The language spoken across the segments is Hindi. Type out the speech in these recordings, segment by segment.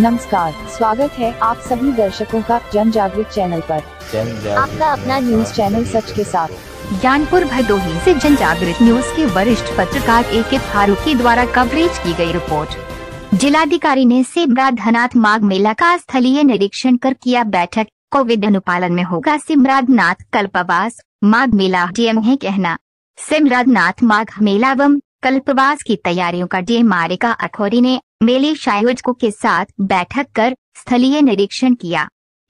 नमस्कार स्वागत है आप सभी दर्शकों का जन जागृत चैनल पर आपका अपना न्यूज चैनल सच के साथ ज्ञानपुर भदोही से जन जागृत न्यूज के वरिष्ठ पत्रकार ए के फारूकी द्वारा कवरेज की गई रिपोर्ट जिलाधिकारी ने सिमरा धनाथ माघ मेला का स्थलीय निरीक्षण कर किया बैठक कोविड अनुपालन में होगा सिमराधनाथ कल्पवास माघ मेला डीएम है कहना सिमराधनाथ माघ मेला एवं कल्पवास की तैयारियों का डी मारिका अखोरी ने मेले आयोजकों के साथ बैठक कर स्थलीय निरीक्षण किया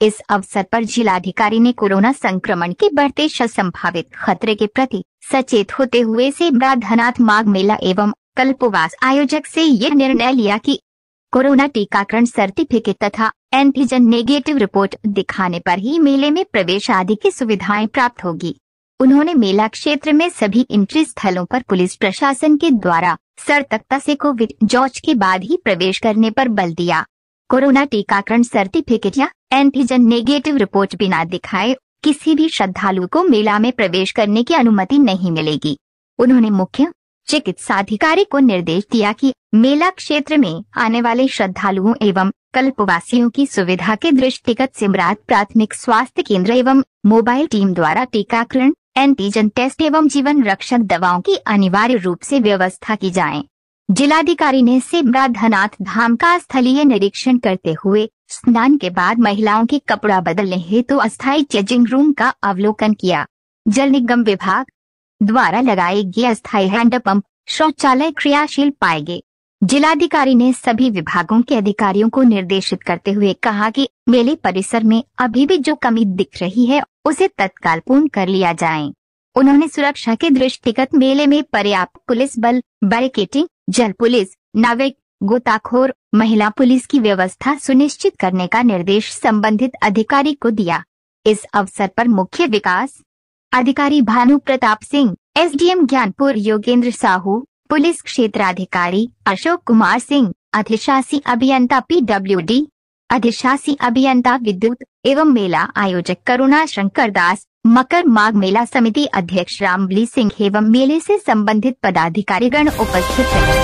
इस अवसर पर जिलाधिकारी ने कोरोना संक्रमण के बढ़ते संभावित खतरे के प्रति सचेत होते हुए से धनाथ माघ मेला एवं कल्पवास आयोजक से ये निर्णय लिया कि कोरोना टीकाकरण सर्टिफिकेट तथा एंटीजन नेगेटिव रिपोर्ट दिखाने पर ही मेले में प्रवेश आदि की सुविधाएं प्राप्त होगी उन्होंने मेला क्षेत्र में सभी इंट्री स्थलों पर पुलिस प्रशासन के द्वारा सर्तकता से कोविड जांच के बाद ही प्रवेश करने पर बल दिया कोरोना टीकाकरण सर्टिफिकेट या एंटीजन नेगेटिव रिपोर्ट बिना दिखाए किसी भी श्रद्धालु को मेला में प्रवेश करने की अनुमति नहीं मिलेगी उन्होंने मुख्य चिकित्सा अधिकारी को निर्देश दिया कि मेला क्षेत्र में आने वाले श्रद्धालुओं एवं कल्पवासियों की सुविधा के दृष्टिगत सिमरात प्राथमिक स्वास्थ्य केंद्र एवं मोबाइल टीम द्वारा टीकाकरण एंटीजन टेस्ट एवं जीवन रक्षक दवाओं की अनिवार्य रूप से व्यवस्था की जाए जिलाधिकारी ने सिमराधनाथ धाम का स्थलीय निरीक्षण करते हुए स्नान के बाद महिलाओं के कपड़ा बदलने हेतु तो अस्थायी चेंजिंग रूम का अवलोकन किया जल निगम विभाग द्वारा लगाए गए अस्थायी हैंडपम्प शौचालय क्रियाशील पाए गए जिलाधिकारी ने सभी विभागों के अधिकारियों को निर्देशित करते हुए कहा कि मेले परिसर में अभी भी जो कमी दिख रही है उसे तत्काल पूर्ण कर लिया जाए उन्होंने सुरक्षा के दृष्टिगत मेले में पर्याप्त पुलिस बल बैरिकेटिंग जल पुलिस नाविक गोताखोर महिला पुलिस की व्यवस्था सुनिश्चित करने का निर्देश संबंधित अधिकारी को दिया इस अवसर पर मुख्य विकास अधिकारी भानु प्रताप सिंह एसडीएम ज्ञानपुर योगेंद्र साहू पुलिस क्षेत्राधिकारी अशोक कुमार सिंह अधिशासी अभियंता पीडब्ल्यूडी अधिशासी अभियंता विद्युत एवं मेला आयोजक करुणा शंकर दास मकर माघ मेला समिति अध्यक्ष रामबली सिंह एवं मेले से संबंधित पदाधिकारी गण उपस्थित हैं।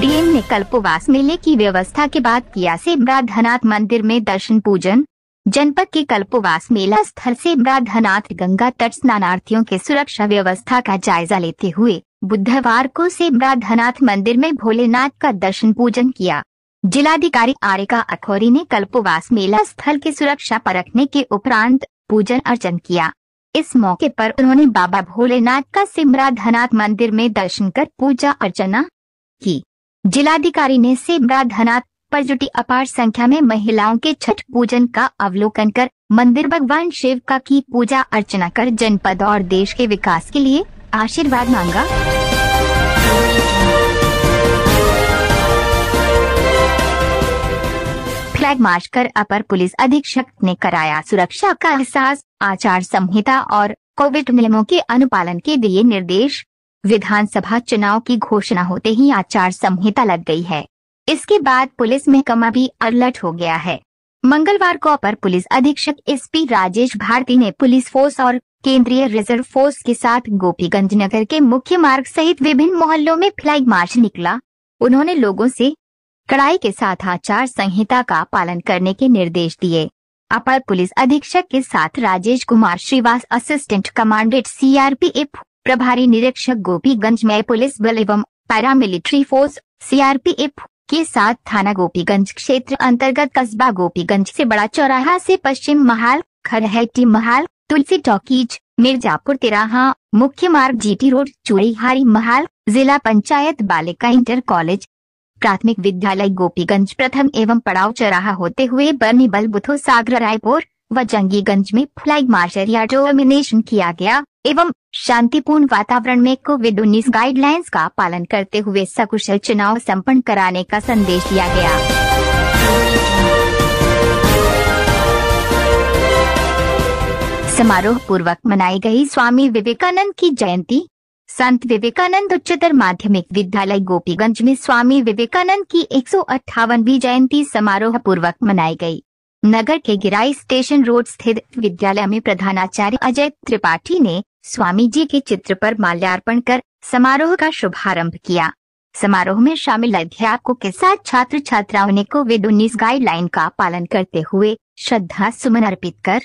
डीएम ने कल्पवास मेले की व्यवस्था के बाद किया से ब्राधनाथ मंदिर में दर्शन पूजन जनपद के कल्पवास मेला स्थल से ब्राधनाथ गंगा तट स्नानार्थियों के सुरक्षा व्यवस्था का जायजा लेते हुए बुधवार को से ब्राधनाथ मंदिर में भोलेनाथ का दर्शन पूजन किया जिलाधिकारी आरिका अखौरी ने कल्पवास मेला स्थल की सुरक्षा परखने के उपरांत पूजन अर्चन किया इस मौके पर उन्होंने बाबा भोलेनाथ का सिमराधनाथ मंदिर में दर्शन कर पूजा अर्चना की जिलाधिकारी ने सिमराधनाथ पर जुटी अपार संख्या में महिलाओं के छठ पूजन का अवलोकन कर मंदिर भगवान शिव का की पूजा अर्चना कर जनपद और देश के विकास के लिए आशीर्वाद मांगा फ्लैग मार्च कर अपर पुलिस अधीक्षक ने कराया सुरक्षा का एहसास आचार संहिता और कोविड नियमों के अनुपालन के दिए निर्देश विधानसभा चुनाव की घोषणा होते ही आचार संहिता लग गई है इसके बाद पुलिस महकमा भी अलर्ट हो गया है मंगलवार को अपर पुलिस अधीक्षक एसपी राजेश भारती ने पुलिस फोर्स और केंद्रीय रिजर्व फोर्स के साथ गोपीगंज नगर के मुख्य मार्ग सहित विभिन्न मोहल्लों में फ्लैग मार्च निकला उन्होंने लोगों से कड़ाई के साथ आचार संहिता का पालन करने के निर्देश दिए अपर पुलिस अधीक्षक के साथ Rajesh Kumar Shrivas assistant commandant CRPF प्रभारी निरीक्षक गोपीगंज में पुलिस बल एवं पैरामिलिट्री फोर्स सीआरपीएफ के साथ थाना गोपीगंज क्षेत्र अंतर्गत कस्बा गोपीगंज से बड़ा चौराहा से पश्चिम महाल खरहटी महाल तुलसी टॉकीज मिर्जापुर तिराहा मुख्य मार्ग जीटी रोड चूड़ीहारी महाल जिला पंचायत बालिका इंटर कॉलेज प्राथमिक विद्यालय गोपीगंज प्रथम एवं पड़ाव चौराहा होते हुए बल बुथो सागर रायपुर व जंगीगंज में फ्लैग मार्शल या डोमिनेशन किया गया एवं शांतिपूर्ण वातावरण में कोविड उन्नीस गाइडलाइंस का पालन करते हुए सकुशल चुनाव संपन्न कराने का संदेश दिया गया समारोह पूर्वक मनाई गई स्वामी विवेकानंद की जयंती संत विवेकानंद उच्चतर माध्यमिक विद्यालय गोपीगंज में स्वामी विवेकानंद की एक सौ जयंती समारोह पूर्वक मनाई गई। नगर के गिराई स्टेशन रोड स्थित विद्यालय में प्रधानाचार्य अजय त्रिपाठी ने स्वामी जी के चित्र पर माल्यार्पण कर समारोह का शुभारंभ किया समारोह में शामिल अध्यापकों के साथ छात्र छात्राओं ने कोविड उन्नीस गाइडलाइन का पालन करते हुए श्रद्धा सुमन अर्पित कर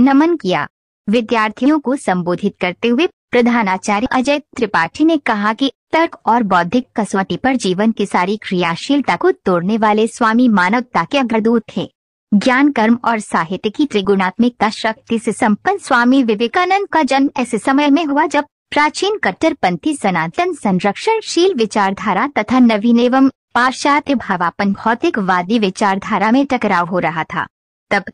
नमन किया विद्यार्थियों को संबोधित करते हुए प्रधानाचार्य अजय त्रिपाठी ने कहा कि तर्क और बौद्धिक कसौटी पर जीवन की सारी क्रियाशीलता को तोड़ने वाले स्वामी मानवता के अग्रदूत थे ज्ञान कर्म और साहित्य की त्रिगुणात्मिकता शक्ति से संपन्न स्वामी विवेकानंद का जन्म ऐसे समय में हुआ जब प्राचीन कट्टरपंथी सनातन संरक्षणशील विचारधारा तथा नवीन एवं पाश्चात्य भावापन भौतिकवादी विचारधारा में टकराव हो रहा था तब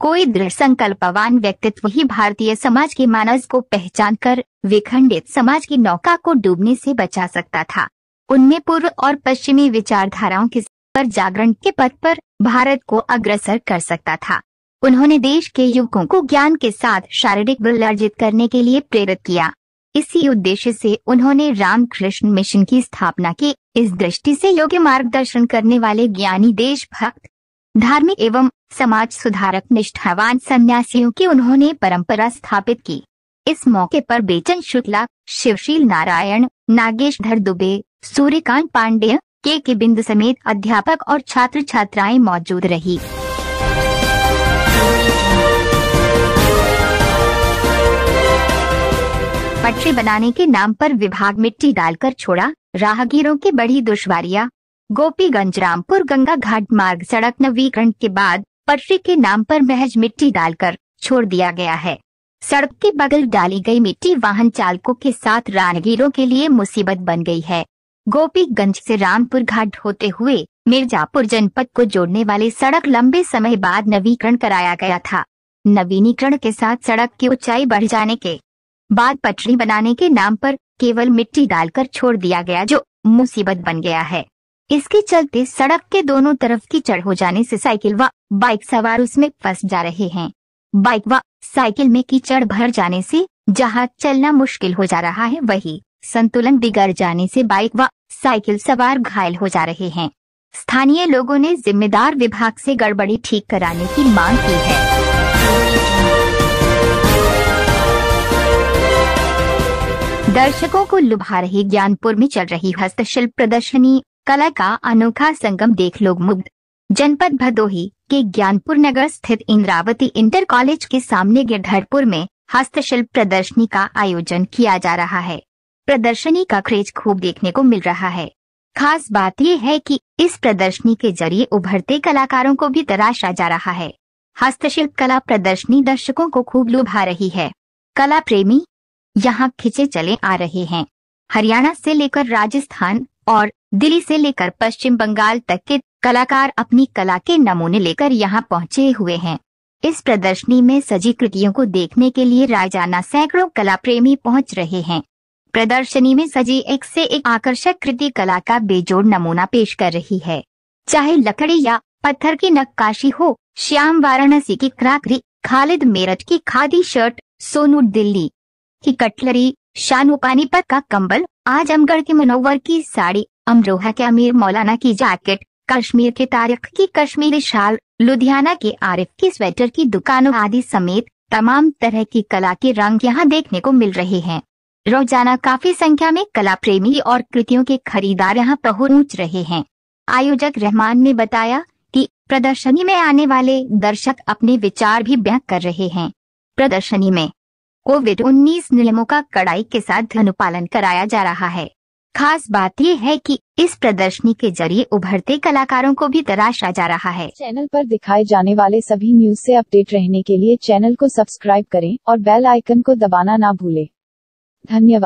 कोई दृढ़ संकल्पवान व्यक्तित्व ही भारतीय समाज के मानस को पहचान कर विखंडित समाज की नौका को डूबने से बचा सकता था उनमें पूर्व और पश्चिमी विचारधाराओं की पर जागरण के पथ पर भारत को अग्रसर कर सकता था उन्होंने देश के युवकों को ज्ञान के साथ शारीरिक बल अर्जित करने के लिए प्रेरित किया इसी उद्देश्य से उन्होंने रामकृष्ण मिशन की स्थापना की इस दृष्टि से योग्य मार्गदर्शन करने वाले ज्ञानी देशभक्त धार्मिक एवं समाज सुधारक निष्ठावान सन्यासियों की उन्होंने परंपरा स्थापित की इस मौके पर बेचन शुक्ला शिवशील नारायण नागेश धर दुबे सूर्यकांत पांडेय के के बिंदु समेत अध्यापक और छात्र छात्राएं मौजूद रही पटरी बनाने के नाम पर विभाग मिट्टी डालकर छोड़ा राहगीरों की बड़ी गोपी गोपीगंज रामपुर गंगा घाट मार्ग सड़क नवीकरण के बाद पटरी के नाम पर महज मिट्टी डालकर छोड़ दिया गया है सड़क के बगल डाली गई मिट्टी वाहन चालकों के साथ राहगीरों के लिए मुसीबत बन गई है गोपीगंज से रामपुर घाट होते हुए मिर्जापुर जनपद को जोड़ने वाली सड़क लंबे समय बाद नवीकरण कराया गया था नवीनीकरण के साथ सड़क की ऊंचाई बढ़ जाने के बाद पटरी बनाने के नाम पर केवल मिट्टी डालकर छोड़ दिया गया जो मुसीबत बन गया है इसके चलते सड़क के दोनों तरफ की चढ़ हो जाने से साइकिल व बाइक सवार उसमें फंस जा रहे हैं बाइक व साइकिल में कीचड़ भर जाने से जहां चलना मुश्किल हो जा रहा है वही संतुलन बिगड़ जाने से बाइक व साइकिल सवार घायल हो जा रहे हैं स्थानीय लोगों ने जिम्मेदार विभाग से गड़बड़ी ठीक कराने की मांग की है दर्शकों को लुभा रही ज्ञानपुर में चल रही हस्तशिल्प प्रदर्शनी कला का अनोखा संगम देख लोग मुग्ध जनपद भदोही के ज्ञानपुर नगर स्थित इंद्रावती इंटर कॉलेज के सामने गिरधरपुर में हस्तशिल्प प्रदर्शनी का आयोजन किया जा रहा है प्रदर्शनी का क्रेज खूब देखने को मिल रहा है खास बात यह है कि इस प्रदर्शनी के जरिए उभरते कलाकारों को भी तराशा जा रहा है हस्तशिल्प कला प्रदर्शनी दर्शकों को खूब लुभा रही है कला प्रेमी यहाँ खिंचे चले आ रहे हैं हरियाणा से लेकर राजस्थान और दिल्ली से लेकर पश्चिम बंगाल तक के कलाकार अपनी कला के नमूने लेकर यहाँ पहुँचे हुए हैं इस प्रदर्शनी में सजी कृतियों को देखने के लिए राजाना सैकड़ों कला प्रेमी पहुँच रहे हैं प्रदर्शनी में सजी एक से एक आकर्षक कृति कला का बेजोड़ नमूना पेश कर रही है चाहे लकड़ी या पत्थर की नक्काशी हो श्याम वाराणसी की क्राकरी खालिद मेरठ की खादी शर्ट सोनू दिल्ली की कटलरी शानू पानीपत का कंबल आजमगढ़ के मनोवर की साड़ी अमरोहा के अमीर मौलाना की जैकेट कश्मीर के तारिक की कश्मीरी शाल लुधियाना के आरिफ की स्वेटर की दुकानों आदि समेत तमाम तरह की कला के रंग यहाँ देखने को मिल रहे हैं रोजाना काफी संख्या में कला प्रेमी और कृतियों के खरीदार यहाँ पहुंच रहे हैं आयोजक रहमान ने बताया कि प्रदर्शनी में आने वाले दर्शक अपने विचार भी व्यक्त कर रहे हैं प्रदर्शनी में कोविड 19 नियमों का कड़ाई के साथ अनुपालन कराया जा रहा है खास बात यह है कि इस प्रदर्शनी के जरिए उभरते कलाकारों को भी तराशा जा रहा है चैनल पर दिखाए जाने वाले सभी न्यूज से अपडेट रहने के लिए चैनल को सब्सक्राइब करें और बेल आइकन को दबाना ना भूलें। धन्यवाद